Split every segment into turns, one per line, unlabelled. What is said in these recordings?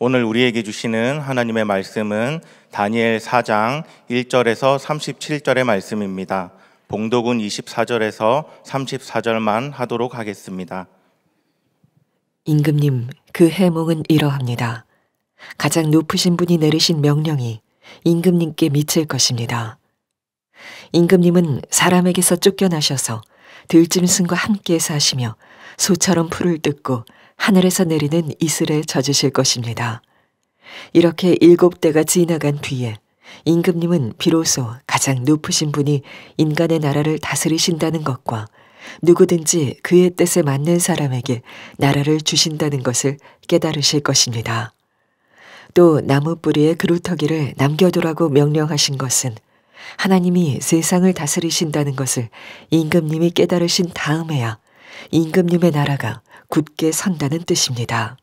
오늘 우리에게 주시는 하나님의 말씀은 다니엘 4장 1절에서 37절의 말씀입니다. 봉독은 24절에서 34절만 하도록 하겠습니다. 임금님, 그 해몽은 이러합니다. 가장 높으신 분이 내리신 명령이 임금님께 미칠 것입니다. 임금님은 사람에게서 쫓겨나셔서 들짐승과 함께 사시며 소처럼 풀을 뜯고 하늘에서 내리는 이슬에 젖으실 것입니다. 이렇게 일곱 대가 지나간 뒤에 임금님은 비로소 가장 높으신 분이 인간의 나라를 다스리신다는 것과 누구든지 그의 뜻에 맞는 사람에게 나라를 주신다는 것을 깨달으실 것입니다. 또 나무 뿌리에 그루터기를 남겨두라고 명령하신 것은 하나님이 세상을 다스리신다는 것을 임금님이 깨달으신 다음에야 임금님의 나라가 굳게 선다는 뜻입니다.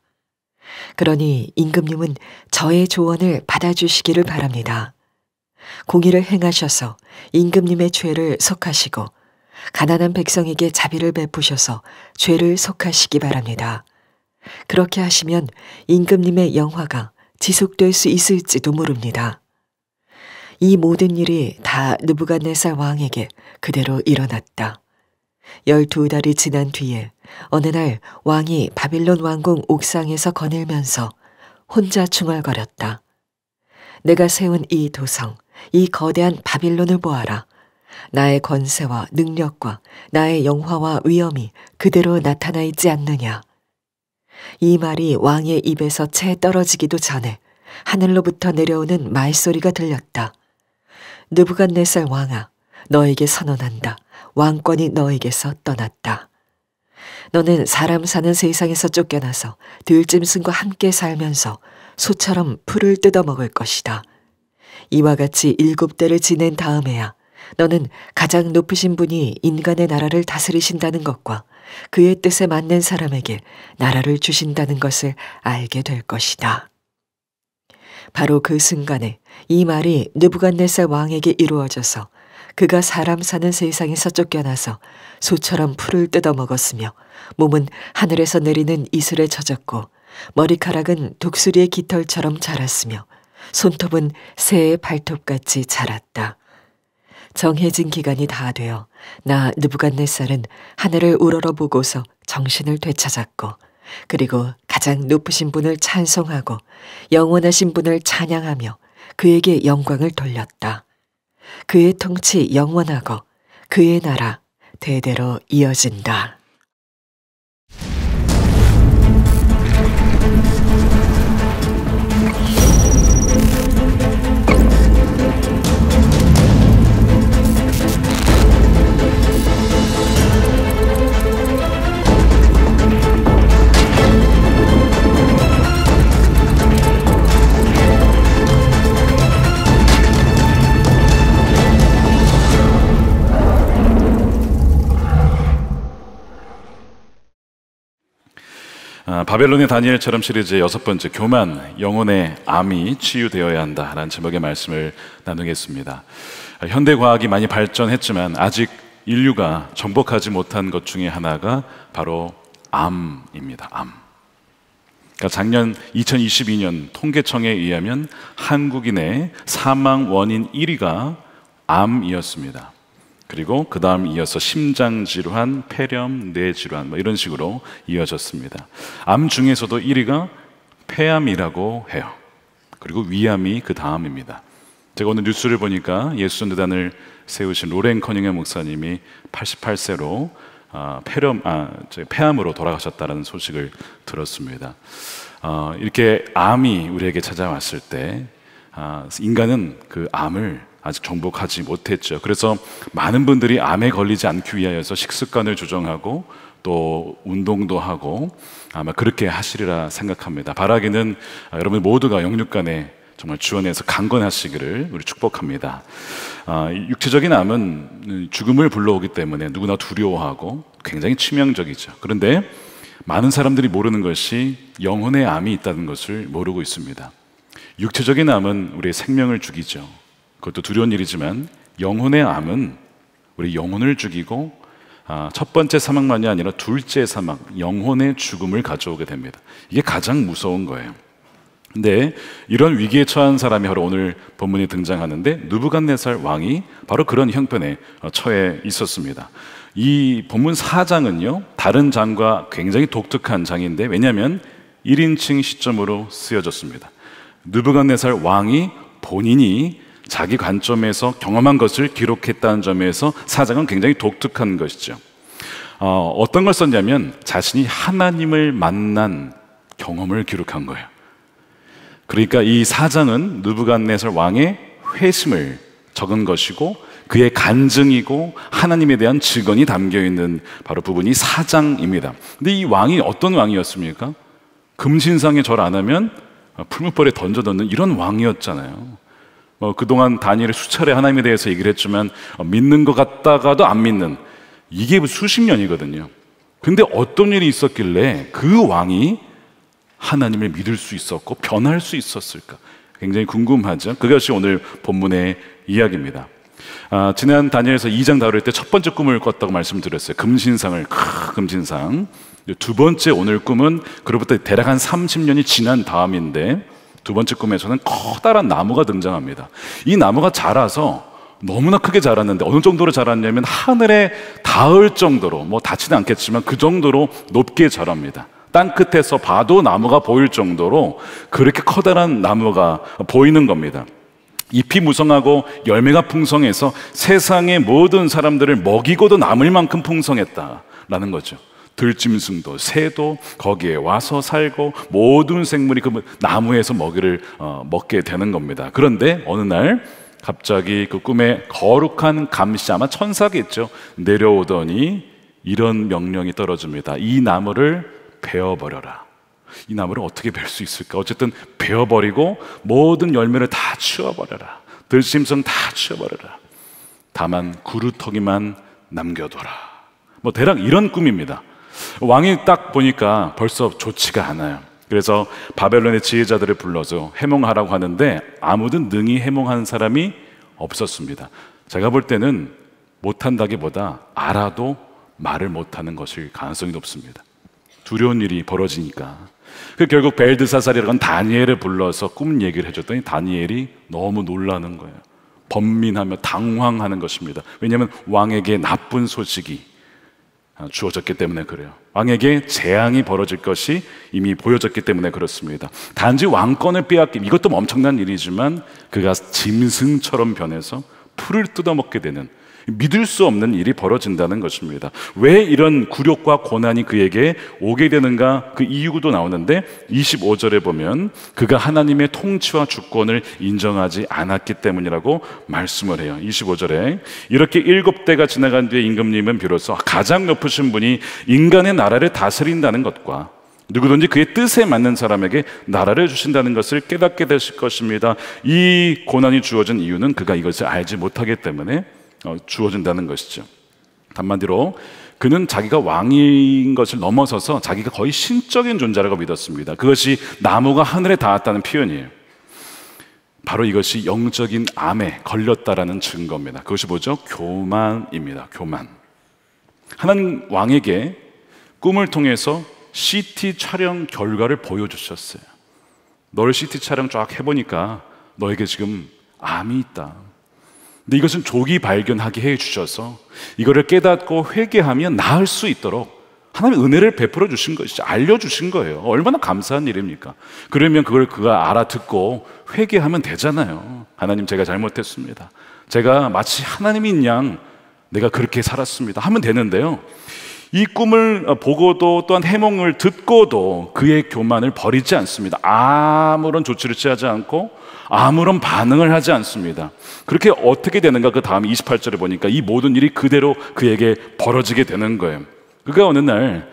그러니 임금님은 저의 조언을 받아주시기를 바랍니다. 공의를 행하셔서 임금님의 죄를 속하시고 가난한 백성에게 자비를 베푸셔서 죄를 속하시기 바랍니다. 그렇게 하시면 임금님의 영화가 지속될 수 있을지도 모릅니다. 이 모든 일이 다 느부갓네살 왕에게 그대로 일어났다. 열두 달이 지난 뒤에 어느 날 왕이 바빌론 왕궁 옥상에서 거닐면서 혼자 중얼거렸다. 내가 세운 이 도성, 이 거대한 바빌론을 보아라. 나의 권세와 능력과 나의 영화와 위엄이 그대로 나타나 있지 않느냐. 이 말이 왕의 입에서 채 떨어지기도 전에 하늘로부터 내려오는 말소리가 들렸다. 느부갓네살 왕아, 너에게 선언한다. 왕권이 너에게서 떠났다. 너는 사람 사는 세상에서 쫓겨나서 들짐승과 함께 살면서 소처럼 풀을 뜯어먹을 것이다. 이와 같이 일곱 대를 지낸 다음에야 너는 가장 높으신 분이 인간의 나라를 다스리신다는 것과 그의 뜻에 맞는 사람에게 나라를 주신다는 것을 알게 될 것이다. 바로 그 순간에 이 말이 느부갓네살 왕에게 이루어져서 그가 사람 사는 세상에서 쫓겨나서 소처럼 풀을 뜯어먹었으며 몸은 하늘에서 내리는 이슬에 젖었고 머리카락은 독수리의 깃털처럼 자랐으며 손톱은 새의 발톱같이 자랐다. 정해진 기간이 다 되어 나 느부갓네살은 하늘을 우러러보고서 정신을 되찾았고 그리고 가장 높으신 분을 찬송하고 영원하신 분을 찬양하며 그에게 영광을 돌렸다. 그의 통치 영원하고 그의 나라 대대로 이어진다.
아, 바벨론의 다니엘처럼 시리즈의 여섯 번째 교만 영혼의 암이 치유되어야 한다라는 제목의 말씀을 나누겠습니다. 현대 과학이 많이 발전했지만 아직 인류가 정복하지 못한 것 중에 하나가 바로 암입니다. 암. 그러니까 작년 2022년 통계청에 의하면 한국인의 사망 원인 1위가 암이었습니다. 그리고 그 다음 이어서 심장 질환, 폐렴, 뇌 질환 뭐 이런 식으로 이어졌습니다. 암 중에서도 1위가 폐암이라고 해요. 그리고 위암이 그 다음입니다. 제가 오늘 뉴스를 보니까 예수전대단을 세우신 로렌 커닝의 목사님이 88세로 아, 폐렴, 아, 폐암으로 돌아가셨다는 소식을 들었습니다. 어, 이렇게 암이 우리에게 찾아왔을 때 아, 인간은 그 암을 아직 정복하지 못했죠. 그래서 많은 분들이 암에 걸리지 않기 위하여서 식습관을 조정하고 또 운동도 하고 아마 그렇게 하시리라 생각합니다. 바라기는 아, 여러분 모두가 영육간에 정말 주원해서 강건하시기를 우리 축복합니다. 아, 육체적인 암은 죽음을 불러오기 때문에 누구나 두려워하고 굉장히 치명적이죠. 그런데 많은 사람들이 모르는 것이 영혼의 암이 있다는 것을 모르고 있습니다. 육체적인 암은 우리의 생명을 죽이죠. 그것도 두려운 일이지만 영혼의 암은 우리 영혼을 죽이고 아, 첫 번째 사망만이 아니라 둘째 사망, 영혼의 죽음을 가져오게 됩니다. 이게 가장 무서운 거예요. 근데 이런 위기에 처한 사람이 바로 오늘 본문이 등장하는데 누부갓네살 왕이 바로 그런 형편에 어, 처해 있었습니다. 이 본문 4장은요. 다른 장과 굉장히 독특한 장인데 왜냐면 1인칭 시점으로 쓰여졌습니다. 누부갓네살 왕이 본인이 자기 관점에서 경험한 것을 기록했다는 점에서 사장은 굉장히 독특한 것이죠. 어, 어떤 걸 썼냐면 자신이 하나님을 만난 경험을 기록한 거예요. 그러니까 이 사장은 느부갓네살 왕의 회심을 적은 것이고 그의 간증이고 하나님에 대한 증언이 담겨 있는 바로 부분이 사장입니다. 근데 이 왕이 어떤 왕이었습니까? 금신상에 절 안 하면 풀무벌에 던져 넣는 이런 왕이었잖아요. 뭐 그동안 다니엘이 수차례 하나님에 대해서 얘기를 했지만 어, 믿는 것 같다가도 안 믿는 이게 수십 년이거든요. 근데 어떤 일이 있었길래 그 왕이 하나님을 믿을 수 있었고 변할 수 있었을까? 굉장히 궁금하죠. 그것이 오늘 본문의 이야기입니다. 아, 지난 다니엘서 2장 다룰 때 첫 번째 꿈을 꿨다고 말씀드렸어요. 금신상을 크 금신상. 두 번째 오늘 꿈은 그로부터 대략 한 30년이 지난 다음인데 두 번째 꿈에서는 커다란 나무가 등장합니다. 이 나무가 자라서 너무나 크게 자랐는데 어느 정도로 자랐냐면 하늘에 닿을 정도로 뭐 닿지는 않겠지만 그 정도로 높게 자랍니다. 땅 끝에서 봐도 나무가 보일 정도로 그렇게 커다란 나무가 보이는 겁니다. 잎이 무성하고 열매가 풍성해서 세상의 모든 사람들을 먹이고도 남을 만큼 풍성했다라는 거죠. 들짐승도 새도 거기에 와서 살고 모든 생물이 그 나무에서 먹이를 어, 먹게 되는 겁니다. 그런데 어느 날 갑자기 그 꿈에 거룩한 감시 아마 천사겠죠 내려오더니 이런 명령이 떨어집니다. 이 나무를 베어 버려라. 이 나무를 어떻게 벨 수 있을까? 어쨌든 베어 버리고 모든 열매를 다 치워 버려라. 들짐승 다 치워 버려라. 다만 구루터기만 남겨둬라. 뭐 대략 이런 꿈입니다. 왕이 딱 보니까 벌써 좋지가 않아요. 그래서 바벨론의 지혜자들을 불러서 해몽하라고 하는데 아무도 능히 해몽하는 사람이 없었습니다. 제가 볼 때는 못한다기보다 알아도 말을 못하는 것일 가능성이 높습니다. 두려운 일이 벌어지니까. 그 결국 벨드사살이라는 다니엘을 불러서 꿈 얘기를 해줬더니 다니엘이 너무 놀라는 거예요. 범민하며 당황하는 것입니다. 왜냐하면 왕에게 나쁜 소식이 아, 주어졌기 때문에 그래요. 왕에게 재앙이 벌어질 것이 이미 보여졌기 때문에 그렇습니다. 단지 왕권을 빼앗김, 이것도 엄청난 일이지만 그가 짐승처럼 변해서 풀을 뜯어먹게 되는 믿을 수 없는 일이 벌어진다는 것입니다. 왜 이런 굴욕과 고난이 그에게 오게 되는가 그 이유도 나오는데 25절에 보면 그가 하나님의 통치와 주권을 인정하지 않았기 때문이라고 말씀을 해요. 25절에 이렇게 일곱 대가 지나간 뒤에 임금님은 비로소 가장 높으신 분이 인간의 나라를 다스린다는 것과 누구든지 그의 뜻에 맞는 사람에게 나라를 주신다는 것을 깨닫게 되실 것입니다. 이 고난이 주어진 이유는 그가 이것을 알지 못하기 때문에 어, 주어진다는 것이죠. 단마디로 그는 자기가 왕인 것을 넘어서서 자기가 거의 신적인 존재라고 믿었습니다. 그것이 나무가 하늘에 닿았다는 표현이에요. 바로 이것이 영적인 암에 걸렸다라는 증거입니다. 그것이 뭐죠? 교만입니다. 교만. 하나님 왕에게 꿈을 통해서 CT 촬영 결과를 보여주셨어요. 널 CT 촬영 쫙 해보니까 너에게 지금 암이 있다. 근데 이것은 조기 발견하게 해 주셔서 이거를 깨닫고 회개하면 나을 수 있도록 하나님 의 은혜를 베풀어 주신 것이죠. 알려 주신 거예요. 얼마나 감사한 일입니까? 그러면 그걸 그가 알아듣고 회개하면 되잖아요. 하나님 제가 잘못했습니다. 제가 마치 하나님인 양 내가 그렇게 살았습니다. 하면 되는데요. 이 꿈을 보고도 또한 해몽을 듣고도 그의 교만을 버리지 않습니다. 아무런 조치를 취하지 않고 아무런 반응을 하지 않습니다. 그렇게 어떻게 되는가 그 다음 28절에 보니까 이 모든 일이 그대로 그에게 벌어지게 되는 거예요. 그가 어느 날이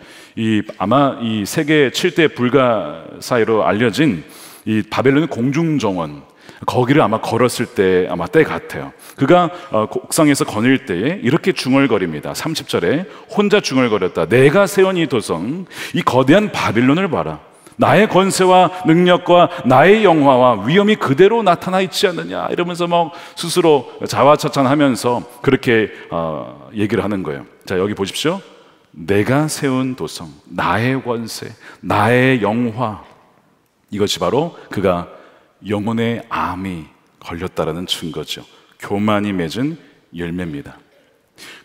아마 이 세계 7대 불가 사이로 알려진 이 바벨론 공중 정원 거기를 아마 걸었을 때 아마 때 같아요. 그가 곡상에서 어, 거닐 때에 이렇게 중얼거립니다. 30절에 혼자 중얼거렸다. 내가 세운 이 도성, 이 거대한 바빌론을 봐라. 나의 권세와 능력과 나의 영화와 위험이 그대로 나타나 있지 않느냐 이러면서 막 스스로 자화자찬하면서 그렇게 어, 얘기를 하는 거예요. 자 여기 보십시오. 내가 세운 도성, 나의 권세, 나의 영화 이것이 바로 그가 영혼의 암이 걸렸다라는 증거죠. 교만이 맺은 열매입니다.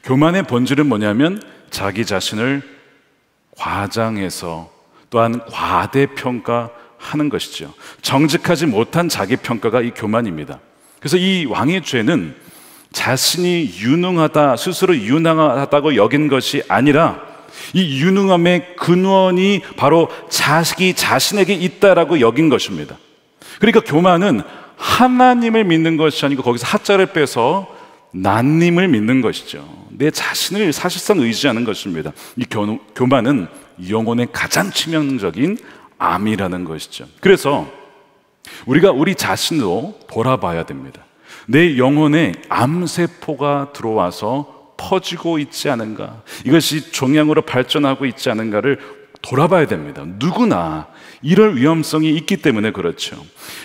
교만의 본질은 뭐냐면 자기 자신을 과장해서 또한 과대평가하는 것이죠. 정직하지 못한 자기 평가가 이 교만입니다. 그래서 이 왕의 죄는 자신이 유능하다, 스스로 유능하다고 여긴 것이 아니라 이 유능함의 근원이 바로 자식이 자신에게 있다라고 여긴 것입니다. 그러니까 교만은 하나님을 믿는 것이 아니고 거기서 하자를 빼서 난님을 믿는 것이죠. 내 자신을 사실상 의지하는 것입니다. 이 교, 교만은 영혼의 가장 치명적인 암이라는 것이죠. 그래서 우리가 우리 자신도 돌아봐야 됩니다. 내 영혼에 암세포가 들어와서 퍼지고 있지 않은가? 이것이 종양으로 발전하고 있지 않은가를 돌아봐야 됩니다. 누구나 이럴 위험성이 있기 때문에 그렇죠.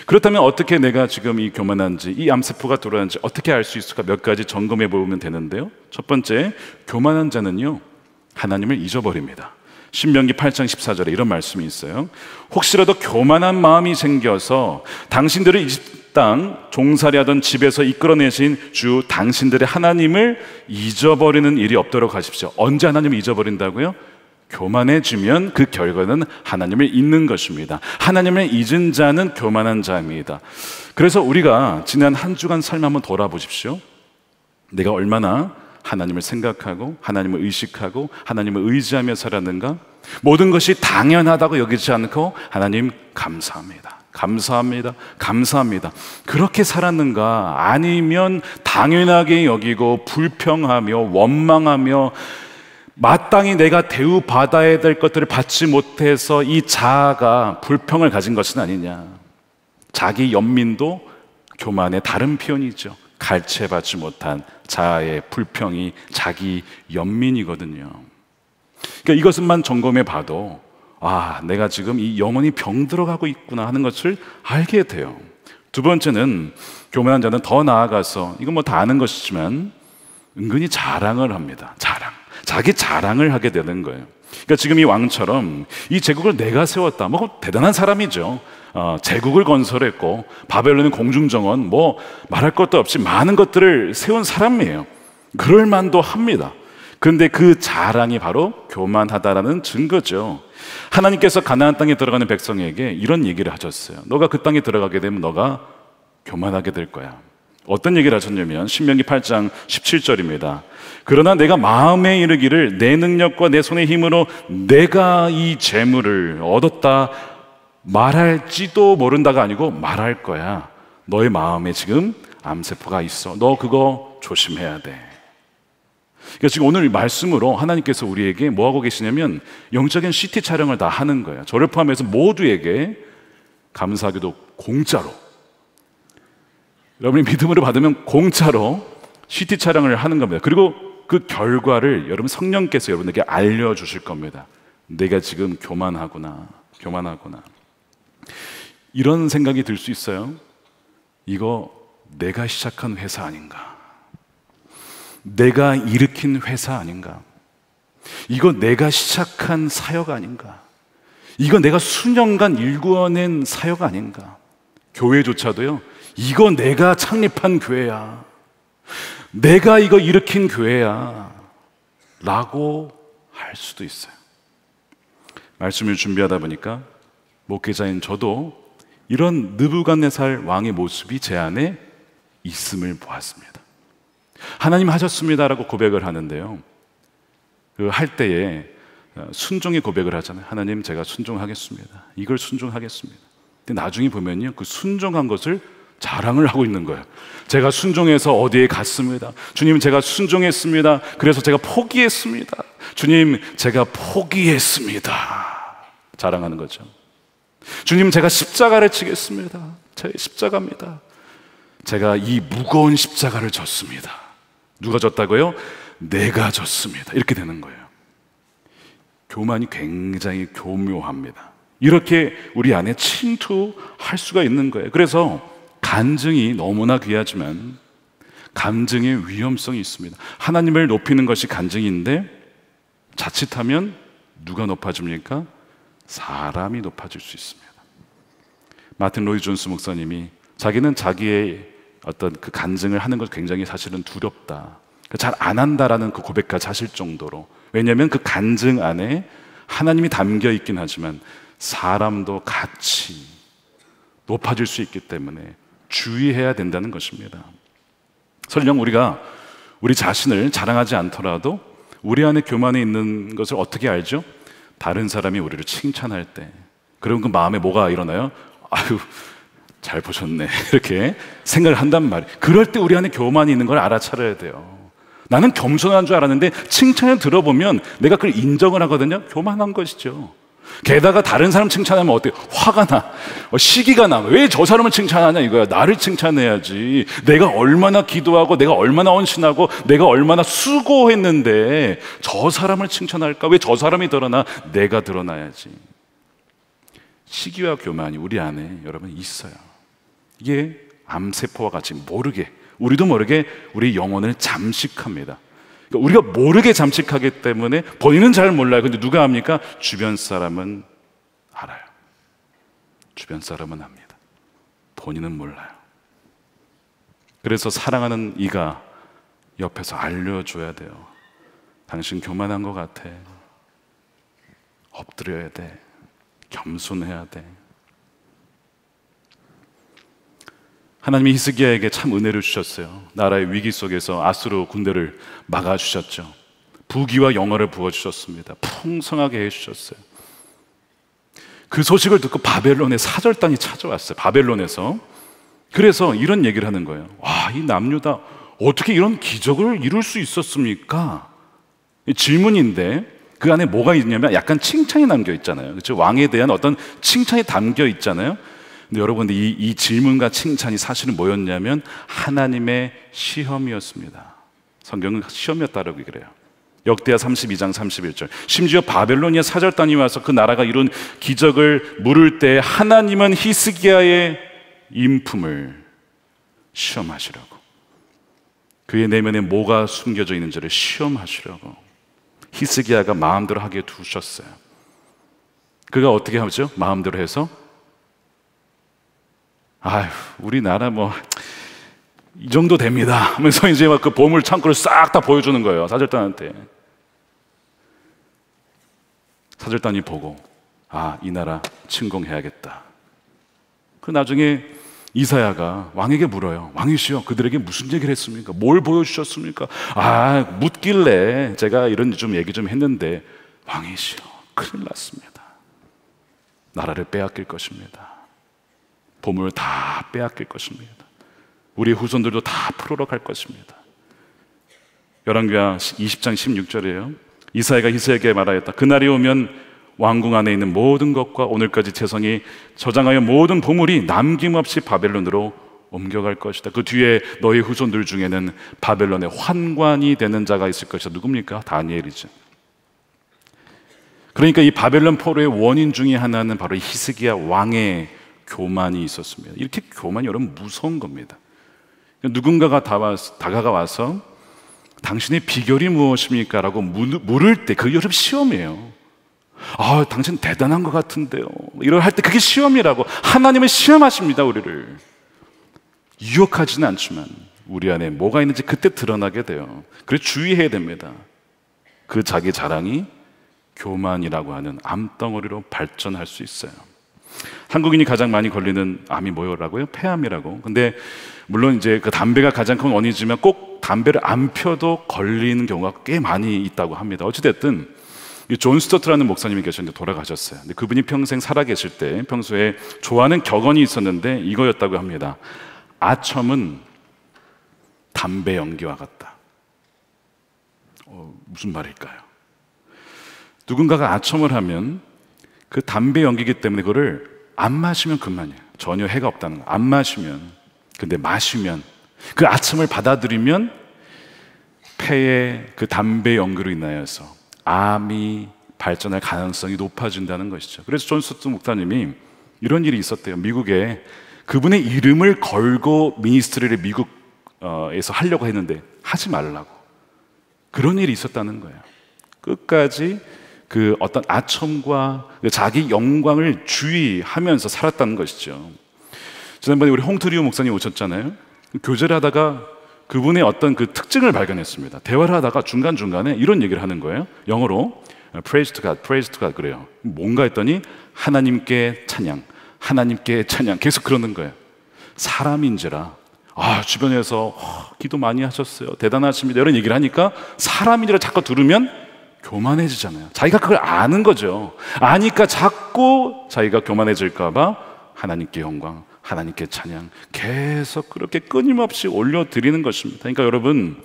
그렇다면 어떻게 내가 지금 이 교만한지, 이 암세포가 들어왔는지 어떻게 알 수 있을까? 몇 가지 점검해 보면 되는데요. 첫 번째, 교만한 자는요, 하나님을 잊어버립니다. 신명기 8장 14절에 이런 말씀이 있어요. 혹시라도 교만한 마음이 생겨서 당신들을 이땅 종살이하던 집에서 이끌어내신 주 당신들의 하나님을 잊어버리는 일이 없도록 하십시오. 언제 하나님을 잊어버린다고요? 교만해지면 그 결과는 하나님을 잊는 것입니다. 하나님을 잊은 자는 교만한 자입니다. 그래서 우리가 지난 한 주간 삶 한번 돌아보십시오. 내가 얼마나 하나님을 생각하고 하나님을 의식하고 하나님을 의지하며 살았는가? 모든 것이 당연하다고 여기지 않고 하나님 감사합니다. 감사합니다. 감사합니다. 그렇게 살았는가? 아니면 당연하게 여기고 불평하며 원망하며 마땅히 내가 대우받아야 될 것들을 받지 못해서 이 자아가 불평을 가진 것은 아니냐. 자기 연민도 교만의 다른 표현이죠. 갈채받지 못한 자아의 불평이 자기 연민이거든요. 그러니까 이것만 점검해 봐도 아, 내가 지금 이 영혼이 병 들어가고 있구나 하는 것을 알게 돼요. 두 번째는 교만한 자는 더 나아가서 이건 뭐다 아는 것이지만 은근히 자랑을 합니다. 자랑. 자기 자랑을 하게 되는 거예요. 그러니까 지금 이 왕처럼 이 제국을 내가 세웠다. 뭐 대단한 사람이죠. 어, 제국을 건설했고 바벨론의 공중정원 뭐 말할 것도 없이 많은 것들을 세운 사람이에요. 그럴 만도 합니다. 근데 그 자랑이 바로 교만하다라는 증거죠. 하나님께서 가나안 땅에 들어가는 백성에게 이런 얘기를 하셨어요. 너가 그 땅에 들어가게 되면 너가 교만하게 될 거야. 어떤 얘기를 하셨냐면 신명기 8장 17절입니다. 그러나 내가 마음에 이르기를 내 능력과 내 손의 힘으로 내가 이 재물을 얻었다 말할지도 모른다가 아니고 말할 거야. 너의 마음에 지금 암세포가 있어. 너 그거 조심해야 돼. 그러니까 지금 오늘 말씀으로 하나님께서 우리에게 뭐 하고 계시냐면 영적인 CT 촬영을 다 하는 거예 저를 포함해서 모두에게 감사하게도 공짜로 여러분이 믿음으로 받으면 공짜로 CT 촬영을 하는 겁니다. 그리고 그 결과를 여러분 성령께서 여러분에게 알려주실 겁니다. 내가 지금 교만하구나, 교만하구나. 이런 생각이 들 수 있어요. 이거 내가 시작한 회사 아닌가? 내가 일으킨 회사 아닌가? 이거 내가 시작한 사역 아닌가? 이거 내가 수년간 일구어낸 사역 아닌가? 교회조차도요, 이거 내가 창립한 교회야. 내가 이거 일으킨 교회야. 라고 할 수도 있어요. 말씀을 준비하다 보니까 목회자인 저도 이런 느부갓네살 왕의 모습이 제 안에 있음을 보았습니다. 하나님 하셨습니다라고 고백을 하는데요. 그 할 때에 어, 순종의 고백을 하잖아요. 하나님 제가 순종하겠습니다. 이걸 순종하겠습니다. 근데 나중에 보면요. 그 순종한 것을 자랑을 하고 있는 거예요. 제가 순종해서 어디에 갔습니다. 주님, 제가 순종했습니다. 그래서 제가 포기했습니다. 주님, 제가 포기했습니다. 자랑하는 거죠. 주님, 제가 십자가를 치겠습니다. 제 십자가입니다. 제가 이 무거운 십자가를 졌습니다. 누가 졌다고요? 내가 졌습니다. 이렇게 되는 거예요. 교만이 굉장히 교묘합니다. 이렇게 우리 안에 침투할 수가 있는 거예요. 그래서 간증이 너무나 귀하지만 감증의 위험성이 있습니다. 하나님을 높이는 것이 간증인데 자칫하면 누가 높아집니까? 사람이 높아질 수 있습니다. 마틴 로이 존스 목사님이 자기는 자기의 어떤 그 간증을 하는 것 굉장히 사실은 두렵다. 그러니까 잘안 한다라는 그 고백까지 하실 정도로. 왜냐하면 그 간증 안에 하나님이 담겨 있긴 하지만 사람도 같이 높아질 수 있기 때문에 주의해야 된다는 것입니다. 설령 우리가 우리 자신을 자랑하지 않더라도 우리 안에 교만이 있는 것을 어떻게 알죠? 다른 사람이 우리를 칭찬할 때 그럼 그 마음에 뭐가 일어나요? 아유 잘 보셨네 이렇게 생각을 한단 말이에요 그럴 때 우리 안에 교만이 있는 걸 알아차려야 돼요 나는 겸손한 줄 알았는데 칭찬을 들어보면 내가 그걸 인정을 하거든요 교만한 것이죠 게다가 다른 사람 칭찬하면 어때요? 화가 나. 어, 시기가 나. 왜 저 사람을 칭찬하냐 이거야. 나를 칭찬해야지. 내가 얼마나 기도하고, 내가 얼마나 헌신하고, 내가 얼마나 수고했는데 저 사람을 칭찬할까? 왜 저 사람이 드러나? 내가 드러나야지. 시기와 교만이 우리 안에 여러분 있어요. 이게 암세포와 같이 모르게, 우리도 모르게 우리 영혼을 잠식합니다. 그러니까 우리가 모르게 잠식하기 때문에 본인은 잘 몰라요. 근데 누가 합니까? 주변 사람은 알아요. 주변 사람은 압니다. 본인은 몰라요. 그래서 사랑하는 이가 옆에서 알려줘야 돼요. 당신 교만한 것 같아. 엎드려야 돼. 겸손해야 돼. 하나님이 히스기야에게 참 은혜를 주셨어요. 나라의 위기 속에서 아수르 군대를 막아 주셨죠. 부귀와 영화를 부어 주셨습니다. 풍성하게 해 주셨어요. 그 소식을 듣고 바벨론의 사절단이 찾아왔어요. 바벨론에서. 그래서 이런 얘기를 하는 거예요. 와, 이 남유다 어떻게 이런 기적을 이룰 수 있었습니까? 질문인데 그 안에 뭐가 있냐면 약간 칭찬이 남겨 있잖아요. 그렇죠? 왕에 대한 어떤 칭찬이 담겨 있잖아요. 근데 여러분들 이, 이 질문과 칭찬이 사실은 뭐였냐면 하나님의 시험이었습니다. 성경은 시험이었다라고 그래요. 역대하 32장 31절. 심지어 바벨론니 사절단이 와서 그 나라가 이런 기적을 물을 때 하나님은 히스기야의 인품을 시험하시려고. 그의 내면에 뭐가 숨겨져 있는지를 시험하시려고. 히스기야가 마음대로 하게 두셨어요. 그가 어떻게 하죠? 마음대로 해서 아휴, 우리나라 뭐, 이 정도 됩니다. 하면서 이제 막 그 보물 창고를 싹 다 보여주는 거예요. 사절단한테. 사절단이 보고, 아, 이 나라 침공해야겠다. 그 나중에 이사야가 왕에게 물어요. 왕이시여, 그들에게 무슨 얘기를 했습니까? 뭘 보여주셨습니까? 아, 묻길래 제가 이런 좀 얘기 좀 했는데, 왕이시여, 큰일 났습니다. 나라를 빼앗길 것입니다. 보물 다 빼앗길 것입니다. 우리 후손들도 다 풀으러 갈 것입니다. 열왕기하 20장 16절이에요. 이사야가 히스에게 말하였다. 그날이 오면 왕궁 안에 있는 모든 것과 오늘까지 재성이 저장하여 모든 보물이 남김없이 바벨론으로 옮겨갈 것이다. 그 뒤에 너희 후손들 중에는 바벨론의 환관이 되는 자가 있을 것이다. 누굽니까? 다니엘이죠. 그러니까 이 바벨론 포로의 원인 중의 하나는 바로 히스기야 왕의 교만이 있었습니다. 이렇게 교만이 여러분 무서운 겁니다. 누군가가 다가가 와서 당신의 비결이 무엇입니까? 라고 물을 때 그게 여러분 시험이에요. 아, 당신 대단한 것 같은데요. 이럴 할때 그게 시험이라고. 하나님은 시험하십니다, 우리를. 유혹하지는 않지만 우리 안에 뭐가 있는지 그때 드러나게 돼요. 그래서 주의해야 됩니다. 그 자기 자랑이 교만이라고 하는 암덩어리로 발전할 수 있어요. 한국인이 가장 많이 걸리는 암이 뭐라고요? 폐암이라고. 근데 물론 이제 그 담배가 가장 큰 원인이지만 꼭 담배를 안 펴도 걸리는 경우가 꽤 많이 있다고 합니다. 어찌됐든 존 스토트라는 목사님이 계셨는데 돌아가셨어요. 근데 그분이 평생 살아계실 때 평소에 좋아하는 격언이 있었는데 이거였다고 합니다. 아첨은 담배 연기와 같다. 어, 무슨 말일까요? 누군가가 아첨을 하면 그 담배 연기기 때문에 그를 거안 마시면 그만이야. 전혀 해가 없다는 거. 안 마시면. 근데 마시면 그 아침을 받아들이면 폐에 그 담배 연기로 인하여서 암이 발전할 가능성이 높아진다는 것이죠. 그래서 존스트 목사님이 이런 일이 있었대요. 미국에 그분의 이름을 걸고 미니스트리를 미국에서 하려고 했는데 하지 말라고. 그런 일이 있었다는 거예요. 끝까지 그 어떤 아첨과 그 자기 영광을 주의하면서 살았다는 것이죠. 지난번에 우리 홍트리오 목사님 오셨잖아요. 교제를 하다가 그분의 어떤 그 특징을 발견했습니다. 대화를 하다가 중간중간에 이런 얘기를 하는 거예요. 영어로 어, praise to God, praise to God 그래요. 뭔가 했더니 하나님께 찬양, 하나님께 찬양 계속 그러는 거예요. 사람인지라 아, 주변에서 어, 기도 많이 하셨어요. 대단하십니다. 이런 얘기를 하니까 사람이라 자꾸 들으면 교만해지잖아요. 자기가 그걸 아는 거죠. 아니까 자꾸 자기가 교만해질까봐 하나님께 영광, 하나님께 찬양 계속 그렇게 끊임없이 올려드리는 것입니다. 그러니까 여러분,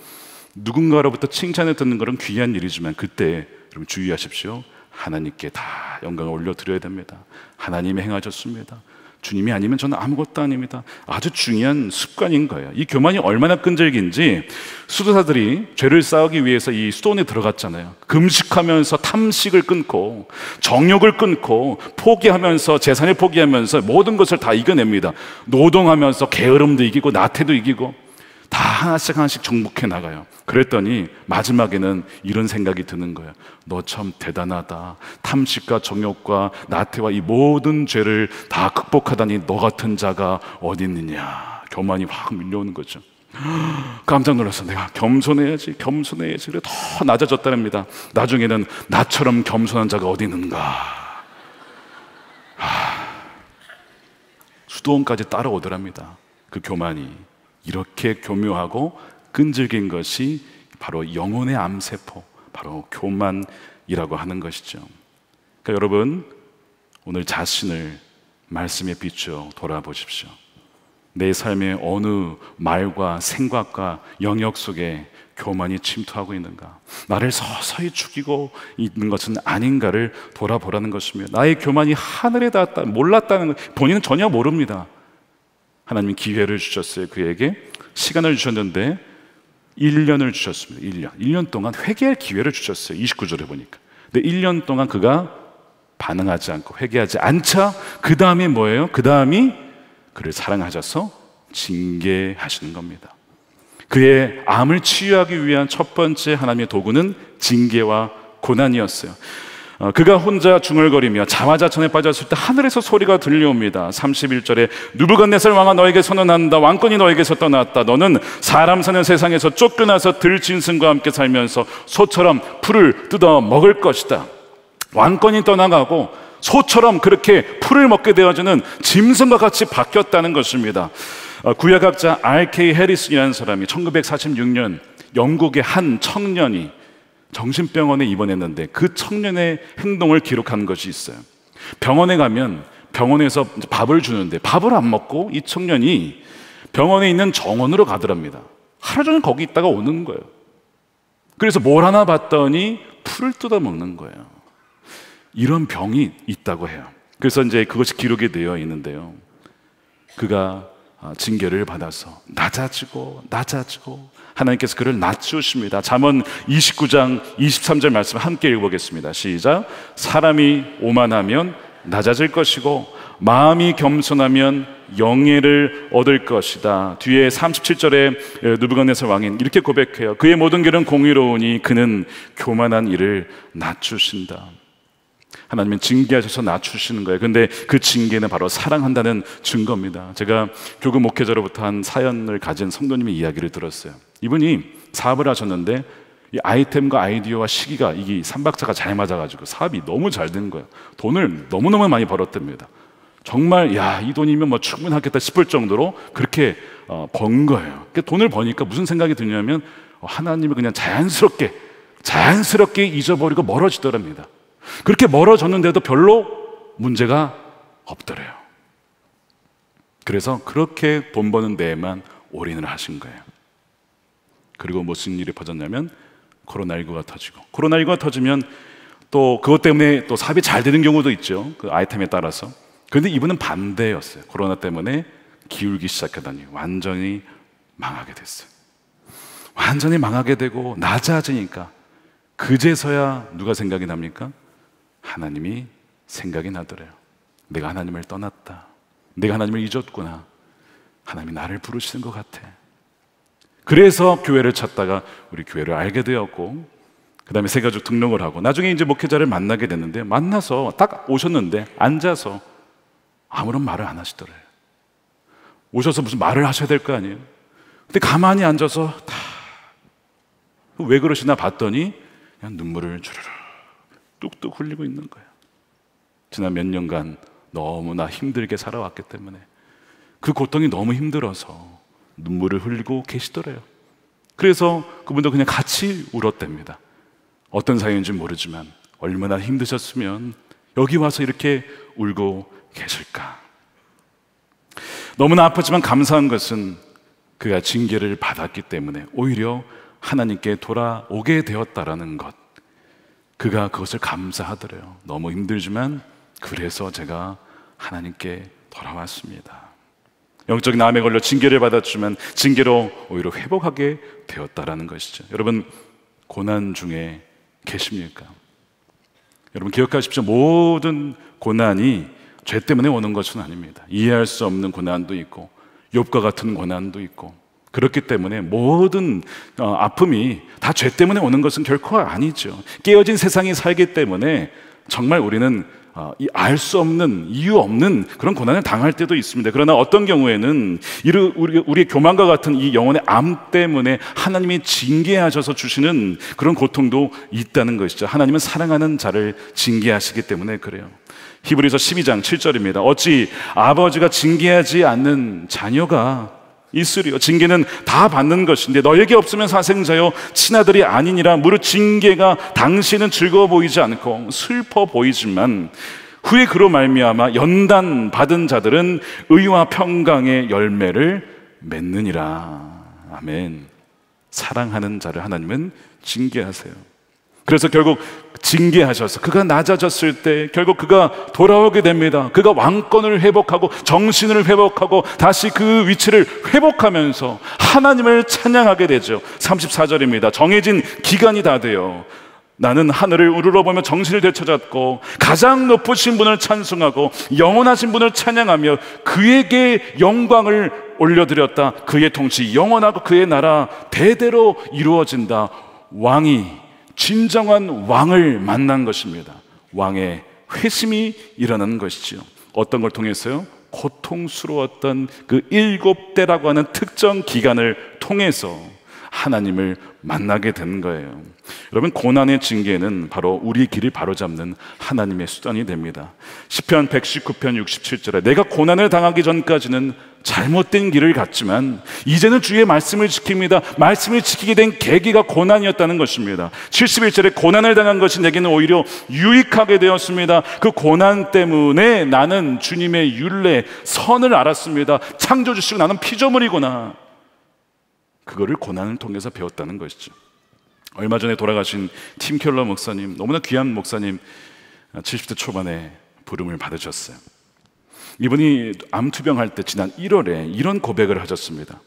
누군가로부터 칭찬을 듣는 것은 귀한 일이지만 그때 여러분 주의하십시오. 하나님께 다 영광을 올려드려야 됩니다. 하나님이 행하셨습니다. 주님이 아니면 저는 아무것도 아닙니다. 아주 중요한 습관인 거예요. 이 교만이 얼마나 끈질긴지 수도사들이 죄를 쌓기 위해서 이 수도원에 들어갔잖아요. 금식하면서 탐식을 끊고 정욕을 끊고 포기하면서 재산을 포기하면서 모든 것을 다 이겨냅니다. 노동하면서 게으름도 이기고 나태도 이기고 다 하나씩 하나씩 정복해 나가요. 그랬더니 마지막에는 이런 생각이 드는 거예요. 너 참 대단하다. 탐식과 정욕과 나태와 이 모든 죄를 다 극복하다니 너 같은 자가 어디 있느냐. 교만이 확 밀려오는 거죠. 깜짝 놀랐어. 내가 겸손해야지, 겸손해야지. 그래, 더 낮아졌다랍니다. 나중에는 나처럼 겸손한 자가 어디 있는가. 하, 수도원까지 따라오더랍니다. 그 교만이. 이렇게 교묘하고 끈질긴 것이 바로 영혼의 암세포, 바로 교만이라고 하는 것이죠. 그러니까 여러분, 오늘 자신을 말씀에 비추어 돌아보십시오. 내 삶의 어느 말과 생각과 영역 속에 교만이 침투하고 있는가? 나를 서서히 죽이고 있는 것은 아닌가를 돌아보라는 것이며 나의 교만이 하늘에 닿았다 몰랐다는 것 본인은 전혀 모릅니다. 하나님 기회를 주셨어요. 그에게 시간을 주셨는데 1년을 주셨습니다. 1년. 1년 동안 회개할 기회를 주셨어요. 29절에 보니까. 근데 1년 동안 그가 반응하지 않고 회개하지 않자 그 다음이 뭐예요? 그 다음이 그를 사랑하셔서 징계하시는 겁니다. 그의 암을 치유하기 위한 첫 번째 하나님의 도구는 징계와 고난이었어요. 어, 그가 혼자 중얼거리며 자화자천에 빠졌을 때 하늘에서 소리가 들려옵니다. 31절에 누부갓네살 왕아 너에게 선언한다. 왕권이 너에게서 떠났다. 너는 사람 사는 세상에서 쫓겨나서 들짐승과 함께 살면서 소처럼 풀을 뜯어 먹을 것이다. 왕권이 떠나가고 소처럼 그렇게 풀을 먹게 되어지는 짐승과 같이 바뀌었다는 것입니다. 어, 구약학자 R.K. 해리슨이라는 사람이 1946년 영국의 한 청년이 정신병원에 입원했는데 그 청년의 행동을 기록한 것이 있어요. 병원에 가면 병원에서 밥을 주는데 밥을 안 먹고 이 청년이 병원에 있는 정원으로 가더랍니다. 하루 종일 거기 있다가 오는 거예요. 그래서 뭘 하나 봤더니 풀을 뜯어 먹는 거예요. 이런 병이 있다고 해요. 그래서 이제 그것이 기록이 되어 있는데요. 그가 아, 징계를 받아서 낮아지고 낮아지고 하나님께서 그를 낮추십니다. 잠언 29장 23절 말씀 함께 읽어보겠습니다. 시작. 사람이 오만하면 낮아질 것이고 마음이 겸손하면 영예를 얻을 것이다. 뒤에 37절에 누부갓네살 왕인 이렇게 고백해요. 그의 모든 길은 공의로우니 그는 교만한 일을 낮추신다. 하나님은 징계하셔서 낮추시는 거예요. 근데 그 징계는 바로 사랑한다는 증거입니다. 제가 교구 목회자로부터 한 사연을 가진 성도님의 이야기를 들었어요. 이분이 사업을 하셨는데 이 아이템과 아이디어와 시기가 이게 삼박자가 잘 맞아가지고 사업이 너무 잘 된 거예요. 돈을 너무너무 많이 벌었답니다. 정말 야이 돈이면 뭐 충분하겠다 싶을 정도로 그렇게 어, 번 거예요. 그 돈을 버니까 무슨 생각이 드냐면 어, 하나님이 그냥 자연스럽게 자연스럽게 잊어버리고 멀어지더랍니다. 그렇게 멀어졌는데도 별로 문제가 없더래요. 그래서 그렇게 돈 버는 데에만 올인을 하신 거예요. 그리고 무슨 일이 퍼졌냐면 코로나19가 터지고 코로나19가 터지면 또 그것 때문에 또 사업이 잘 되는 경우도 있죠. 그 아이템에 따라서. 그런데 이분은 반대였어요. 코로나 때문에 기울기 시작하더니 완전히 망하게 됐어요. 완전히 망하게 되고 낮아지니까 그제서야 누가 생각이 납니까? 하나님이 생각이 나더래요. 내가 하나님을 떠났다. 내가 하나님을 잊었구나. 하나님이 나를 부르시는 것 같아. 그래서 교회를 찾다가 우리 교회를 알게 되었고 그 다음에 세 가족 등록을 하고 나중에 이제 목회자를 만나게 됐는데 만나서 딱 오셨는데 앉아서 아무런 말을 안 하시더래요. 오셔서 무슨 말을 하셔야 될 거 아니에요. 근데 가만히 앉아서 다 왜 그러시나 봤더니 그냥 눈물을 주르르 뚝뚝 흘리고 있는 거예요. 지난 몇 년간 너무나 힘들게 살아왔기 때문에 그 고통이 너무 힘들어서 눈물을 흘리고 계시더래요. 그래서 그분도 그냥 같이 울었답니다. 어떤 사연인지 모르지만 얼마나 힘드셨으면 여기 와서 이렇게 울고 계실까. 너무나 아팠지만 감사한 것은 그가 징계를 받았기 때문에 오히려 하나님께 돌아오게 되었다라는 것. 그가 그것을 감사하더래요. 너무 힘들지만 그래서 제가 하나님께 돌아왔습니다. 영적 인암에 걸려 징계를 받았지만 징계로 오히려 회복하게 되었다라는 것이죠. 여러분 고난 중에 계십니까? 여러분 기억하십시오. 모든 고난이 죄 때문에 오는 것은 아닙니다. 이해할 수 없는 고난도 있고 욥과 같은 고난도 있고 그렇기 때문에 모든 어, 아픔이 다 죄 때문에 오는 것은 결코 아니죠. 깨어진 세상이 살기 때문에 정말 우리는 아, 알수 없는 이유 없는 그런 고난을 당할 때도 있습니다. 그러나 어떤 경우에는 이르, 우리, 우리의 교만과 같은 이 영혼의 암 때문에 하나님이 징계하셔서 주시는 그런 고통도 있다는 것이죠. 하나님은 사랑하는 자를 징계하시기 때문에 그래요. 히브리서 12장 7절입니다. 어찌 아버지가 징계하지 않는 자녀가 이슬리요 징계는 다 받는 것인데 너에게 없으면 사생자요 친아들이 아니니라 무릇 징계가 당신은 즐거워 보이지 않고 슬퍼 보이지만 후에 그로 말미암아 연단 받은 자들은 의와 평강의 열매를 맺느니라 아멘 사랑하는 자를 하나님은 징계하세요 그래서 결국 징계하셔서 그가 낮아졌을 때 결국 그가 돌아오게 됩니다. 그가 왕권을 회복하고 정신을 회복하고 다시 그 위치를 회복하면서 하나님을 찬양하게 되죠. 34절입니다. 정해진 기간이 다 돼요. 나는 하늘을 우러러보며 정신을 되찾았고 가장 높으신 분을 찬송하고 영원하신 분을 찬양하며 그에게 영광을 올려드렸다. 그의 통치 영원하고 그의 나라 대대로 이루어진다. 왕이 진정한 왕을 만난 것입니다. 왕의 회심이 일어난 것이지 어떤 걸 통해서요? 고통스러웠던 그 일곱 때라고 하는 특정 기간을 통해서 하나님을 만나게 된 거예요. 여러분 고난의 징계는 바로 우리 길을 바로잡는 하나님의 수단이 됩니다. 시편 119편 67절에 내가 고난을 당하기 전까지는 잘못된 길을 갔지만 이제는 주의 말씀을 지킵니다. 말씀을 지키게 된 계기가 고난이었다는 것입니다. 71절에 고난을 당한 것이 내게는 오히려 유익하게 되었습니다. 그 고난 때문에 나는 주님의 윤례, 선을 알았습니다. 창조 주시고 나는 피조물이구나. 그거를 고난을 통해서 배웠다는 것이죠. 얼마 전에 돌아가신 팀 켈러 목사님, 너무나 귀한 목사님 70대 아, 초반에 부름을 받으셨어요. 이분이 암투병할 때 지난 1월에 이런 고백을 하셨습니다.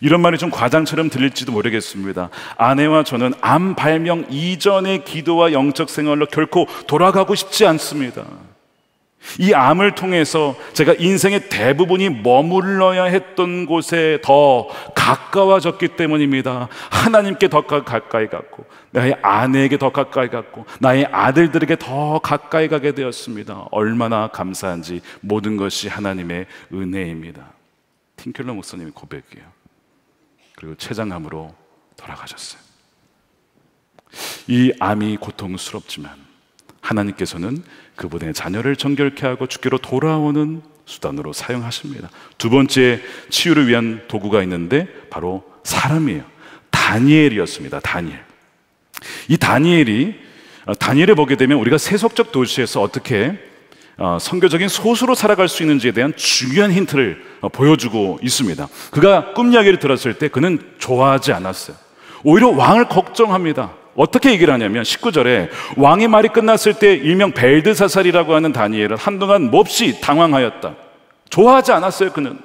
이런 말이 좀 과장처럼 들릴지도 모르겠습니다. 아내와 저는 암 발명 이전의 기도와 영적 생활로 결코 돌아가고 싶지 않습니다. 이 암을 통해서 제가 인생의 대부분이 머물러야 했던 곳에 더 가까워졌기 때문입니다. 하나님께 더 가까이 갔고, 나의 아내에게 더 가까이 갔고, 나의 아들들에게 더 가까이 가게 되었습니다. 얼마나 감사한지 모든 것이 하나님의 은혜입니다. 팅켈러 목사님의 고백이에요. 그리고 췌장암으로 돌아가셨어요. 이 암이 고통스럽지만 하나님께서는 그분의 자녀를 정결케 하고 주께로 돌아오는 수단으로 사용하십니다. 두 번째 치유를 위한 도구가 있는데 바로 사람이에요. 다니엘이었습니다. 다니엘. 이 다니엘이 어, 다니엘을 보게 되면 우리가 세속적 도시에서 어떻게 어, 선교적인 소수로 살아갈 수 있는지에 대한 중요한 힌트를 어, 보여주고 있습니다. 그가 꿈 이야기를 들었을 때 그는 좋아하지 않았어요. 오히려 왕을 걱정합니다. 어떻게 얘기를 하냐면 19절에 왕의 말이 끝났을 때 일명 벨드사살이라고 하는 다니엘은 한동안 몹시 당황하였다. 좋아하지 않았어요, 그는.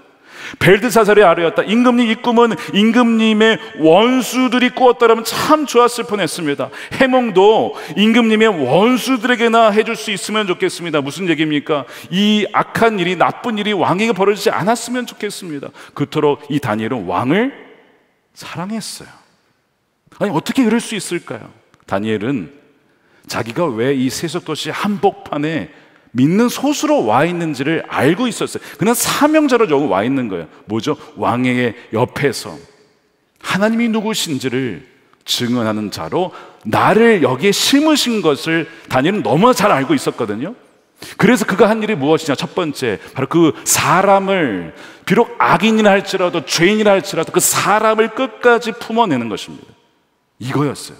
벨드사살의 아래였다. 임금님 이 꿈은 임금님의 원수들이 꾸었다라면 참 좋았을 뻔했습니다. 해몽도 임금님의 원수들에게나 해줄 수 있으면 좋겠습니다. 무슨 얘기입니까? 이 악한 일이 나쁜 일이 왕에게 벌어지지 않았으면 좋겠습니다. 그토록 이 다니엘은 왕을 사랑했어요. 아니, 어떻게 그럴 수 있을까요? 다니엘은 자기가 왜 이 세속도시 한복판에 믿는 소수로 와 있는지를 알고 있었어요. 그는 사명자로 저거 와 있는 거예요. 뭐죠? 왕의 옆에서 하나님이 누구신지를 증언하는 자로 나를 여기에 심으신 것을 다니엘은 너무잘 알고 있었거든요. 그래서 그가 한 일이 무엇이냐? 첫 번째, 바로 그 사람을 비록 악인이라 할지라도 죄인이라 할지라도 그 사람을 끝까지 품어내는 것입니다. 이거였어요.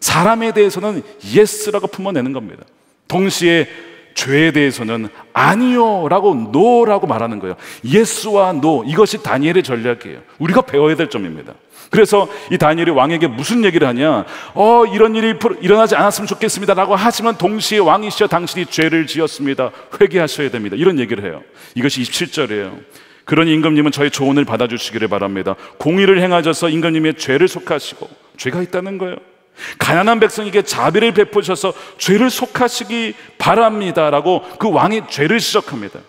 사람에 대해서는 예스라고 품어내는 겁니다. 동시에 죄에 대해서는 아니요라고 노라고 말하는 거예요. 예스와 노 이것이 다니엘의 전략이에요. 우리가 배워야 될 점입니다. 그래서 이 다니엘이 왕에게 무슨 얘기를 하냐? 어 이런 일이 일어나지 않았으면 좋겠습니다라고 하지만 동시에 왕이시여 당신이 죄를 지었습니다. 회개하셔야 됩니다. 이런 얘기를 해요. 이것이 27절이에요. 그러니 임금님은 저의 조언을 받아주시기를 바랍니다. 공의를 행하셔서 임금님의 죄를 속하시고 죄가 있다는 거예요. 가난한 백성에게 자비를 베푸셔서 죄를 속하시기 바랍니다라고 그 왕이 죄를 지적합니다.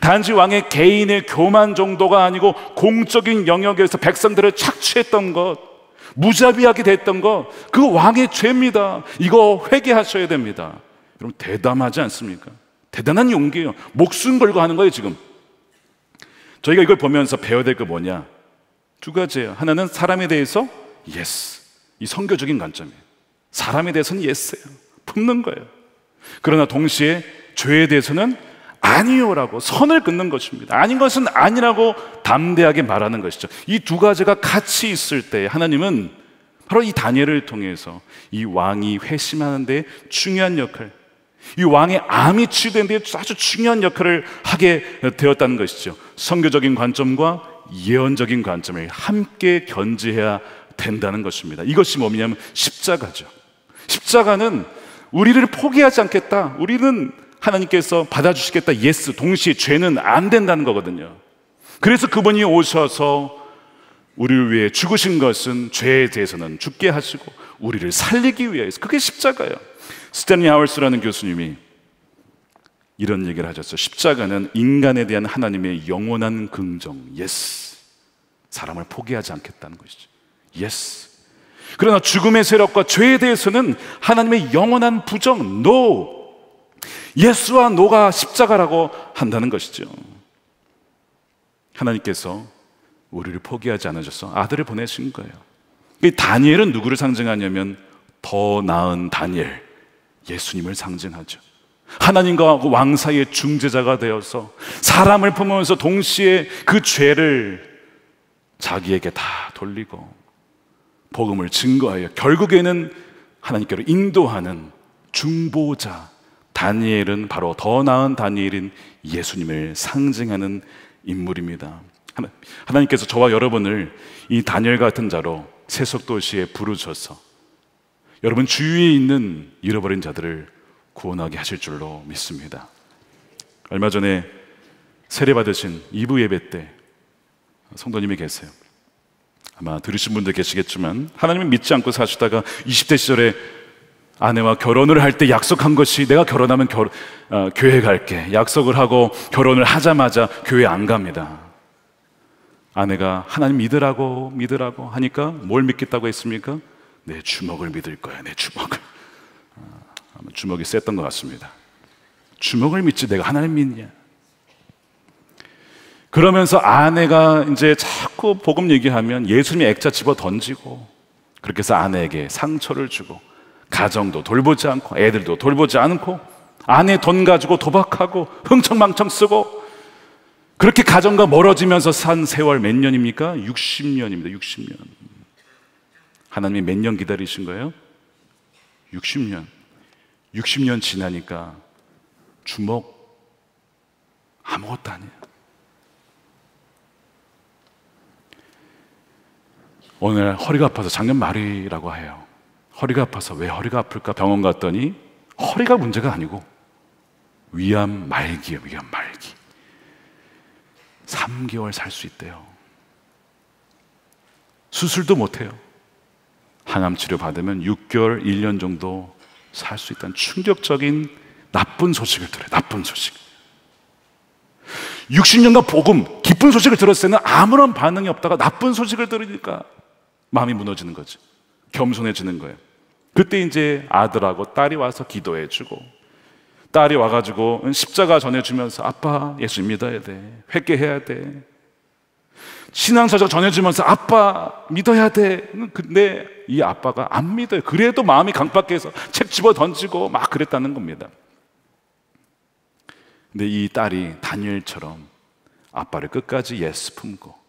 단지 왕의 개인의 교만 정도가 아니고 공적인 영역에서 백성들을 착취했던 것, 무자비하게 됐던 것, 그 왕의 죄입니다. 이거 회개하셔야 됩니다. 여러분 대담하지 않습니까? 대단한 용기예요. 목숨 걸고 하는 거예요, 지금. 저희가 이걸 보면서 배워야 될 게 뭐냐? 두 가지예요. 하나는 사람에 대해서 예스. 이 성교적인 관점이에요. 사람에 대해서는 예스예요. 품는 거예요. 그러나 동시에 죄에 대해서는 아니요라고 선을 긋는 것입니다. 아닌 것은 아니라고 담대하게 말하는 것이죠. 이 두 가지가 같이 있을 때 하나님은 바로 이 다니엘을 통해서 이 왕이 회심하는 데 중요한 역할, 이 왕의 암이 치유되데 아주 중요한 역할을 하게 되었다는 것이죠. 성교적인 관점과 예언적인 관점을 함께 견지해야 된다는 것입니다. 이것이 뭐냐면 십자가죠. 십자가는 우리를 포기하지 않겠다. 우리는 하나님께서 받아주시겠다. 예스. 동시에 죄는 안 된다는 거거든요. 그래서 그분이 오셔서 우리를 위해 죽으신 것은 죄에 대해서는 죽게 하시고 우리를 살리기 위해서 그게 십자가예요. 스탠리 하월스라는 교수님이 이런 얘기를 하셨어요. 십자가는 인간에 대한 하나님의 영원한 긍정, 예스. 사람을 포기하지 않겠다는 것이죠. yes. 그러나 죽음의 세력과 죄에 대해서는 하나님의 영원한 부정, no. 예수와 노가 십자가라고 한다는 것이죠. 하나님께서 우리를 포기하지 않으셔서 아들을 보내신 거예요. 이 다니엘은 누구를 상징하냐면 더 나은 다니엘, 예수님을 상징하죠. 하나님과 왕 사이의 중재자가 되어서 사람을 품으면서 동시에 그 죄를 자기에게 다 돌리고 복음을 증거하여 결국에는 하나님께로 인도하는 중보자 다니엘은 바로 더 나은 다니엘인 예수님을 상징하는 인물입니다. 하나님께서 저와 여러분을 이 다니엘 같은 자로 세속도시에 부르셔서 여러분 주위에 있는 잃어버린 자들을 구원하게 하실 줄로 믿습니다. 얼마 전에 세례 받으신 이브 예배 때 성도님이 계세요. 아마 들으신 분들 계시겠지만 하나님을 믿지 않고 사시다가 20대 시절에 아내와 결혼을 할 때 약속한 것이 내가 결혼하면 결, 어, 교회 갈게 약속을 하고 결혼을 하자마자 교회 안 갑니다 아내가 하나님 믿으라고 믿으라고 하니까 뭘 믿겠다고 했습니까? 내 주먹을 믿을 거야 내 주먹을 아, 주먹이 셌던 것 같습니다 주먹을 믿지 내가 하나님 믿냐 그러면서 아내가 이제 자꾸 복음 얘기하면 예수님이 액자 집어 던지고 그렇게 해서 아내에게 상처를 주고 가정도 돌보지 않고 애들도 돌보지 않고 아내 돈 가지고 도박하고 흥청망청 쓰고 그렇게 가정과 멀어지면서 산 세월 몇 년입니까? 60년입니다. 60년. 하나님이 몇 년 기다리신 거예요? 60년. 60년 지나니까 주먹 아무것도 아니에요. 오늘 허리가 아파서 작년 말이라고 해요. 허리가 아파서 왜 허리가 아플까 병원 갔더니 허리가 문제가 아니고 위암 말기예요. 위암 말기. 3개월 살 수 있대요. 수술도 못 해요. 항암 치료 받으면 6개월, 1년 정도 살 수 있다는 충격적인 나쁜 소식을 들어요. 나쁜 소식. 60년간 복음, 기쁜 소식을 들었을 때는 아무런 반응이 없다가 나쁜 소식을 들으니까 마음이 무너지는 거지. 겸손해지는 거예요. 그때 이제 아들하고 딸이 와서 기도해 주고 딸이 와가지고 십자가 전해주면서 아빠 예수 믿어야 돼 회개해야 돼 신앙서적 전해주면서 아빠 믿어야 돼 근데 이 아빠가 안 믿어요 그래도 마음이 강박해서 책 집어 던지고 막 그랬다는 겁니다 근데 이 딸이 다니엘처럼 아빠를 끝까지 예스 품고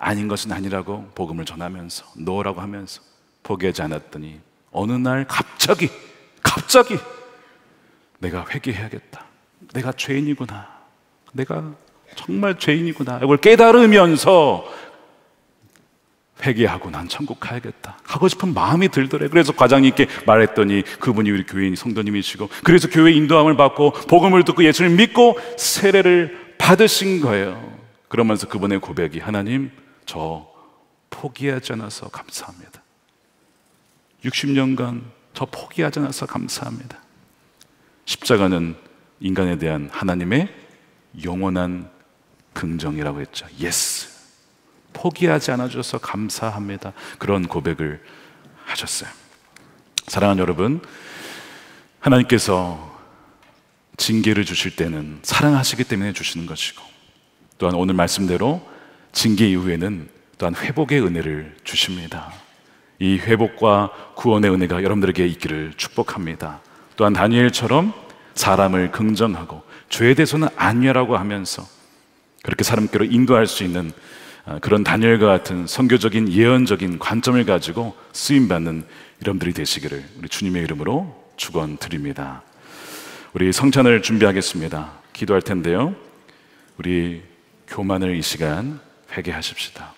아닌 것은 아니라고 복음을 전하면서 노라고 하면서 포기하지 않았더니 어느 날 갑자기 갑자기 내가 회개해야겠다. 내가 죄인이구나. 내가 정말 죄인이구나. 이걸 깨달으면서 회개하고 난 천국 가야겠다. 가고 싶은 마음이 들더래. 그래서 과장님께 말했더니 그분이 우리 교인 회 성도님이시고 그래서 교회 인도함을 받고 복음을 듣고 예수를 믿고 세례를 받으신 거예요. 그러면서 그분의 고백이 하나님 저 포기하지 않아서 감사합니다. 60년간 저 포기하지 않아서 감사합니다. 십자가는 인간에 대한 하나님의 영원한 긍정이라고 했죠. 예스. 포기하지 않아줘서 감사합니다. 그런 고백을 하셨어요. 사랑하는 여러분, 하나님께서 징계를 주실 때는 사랑하시기 때문에 주시는 것이고, 또한 오늘 말씀대로 징계 이후에는 또한 회복의 은혜를 주십니다. 이 회복과 구원의 은혜가 여러분들에게 있기를 축복합니다. 또한 다니엘처럼 사람을 긍정하고 죄에 대해서는 안녀라고 하면서 그렇게 사람께로 인도할 수 있는 아, 그런 다니엘과 같은 선교적인 예언적인 관점을 가지고 쓰임 받는 여러분들이 되시기를 우리 주님의 이름으로 축원드립니다. 우리 성찬을 준비하겠습니다. 기도할 텐데요. 우리 교만을 이 시간 회개하십시다.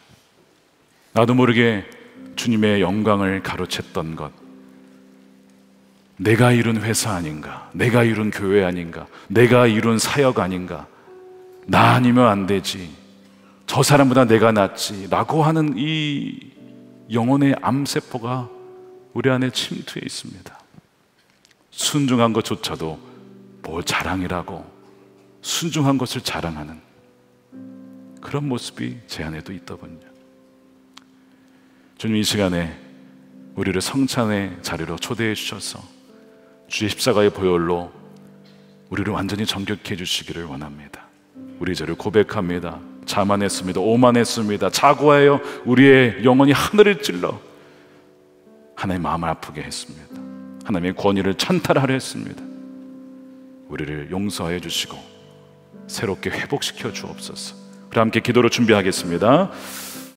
나도 모르게 주님의 영광을 가로챘던 것, 내가 이룬 회사 아닌가, 내가 이룬 교회 아닌가, 내가 이룬 사역 아닌가, 나 아니면 안 되지, 저 사람보다 내가 낫지, 라고 하는 이 영혼의 암세포가 우리 안에 침투해 있습니다. 순종한 것조차도 뭘 뭐 자랑이라고, 순종한 것을 자랑하는 그런 모습이 제 안에도 있더군요. 주님 이 시간에 우리를 성찬의 자리로 초대해 주셔서 주의 십자가의 보혈로 우리를 완전히 정격해 주시기를 원합니다. 우리 죄를 고백합니다. 자만했습니다. 오만했습니다. 자고하여 우리의 영혼이 하늘을 찔러 하나님의 마음을 아프게 했습니다. 하나님의 권위를 찬탈하려 했습니다. 우리를 용서해 주시고 새롭게 회복시켜 주옵소서. 함께 기도로 준비하겠습니다.